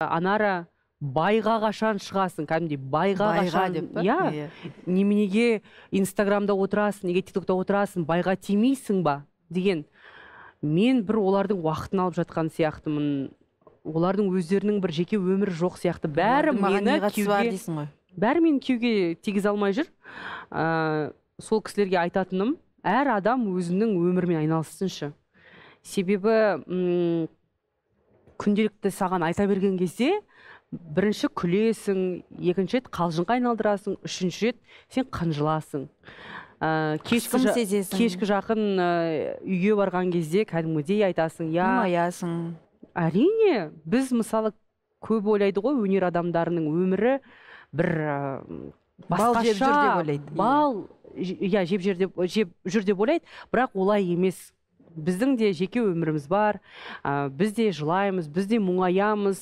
анара байға қашан шығасың кәдімгідей байға, байға деп иә неменеге инстаграмда отырасың неге тиктокта отырасың байға тимейсің ба деген мен бір олардың уақытын алып жатқан сияқтымын олардың өздерінің бір жеке өмірі жоқ сияқты бәрі мені ғой бәрі мені күйеуге тигізе алмай жүр ә, сол кісілерге айтатыным әр адам өзінің өмірімен айналыссыншы себебі күнделікті саған айта берген кезде бірінші күлесің екінші рет қалжыңға айналдырасың үшінші рет сен қынжыласың ә, кешкі, жақын ә, үйге барған кезде кәдімгідей айтасың иә мұңаясың әрине біз мысалы көп ойлайды ғой өнер адамдарының өмірі бір ә, бал жеп жүр деп ойлайды бал иә жеп жүр деп жеп жүр деп ойлайды бірақ олай емес біздің де жеке өміріміз бар ә, біз де жылаймыз біз де мұңаямыз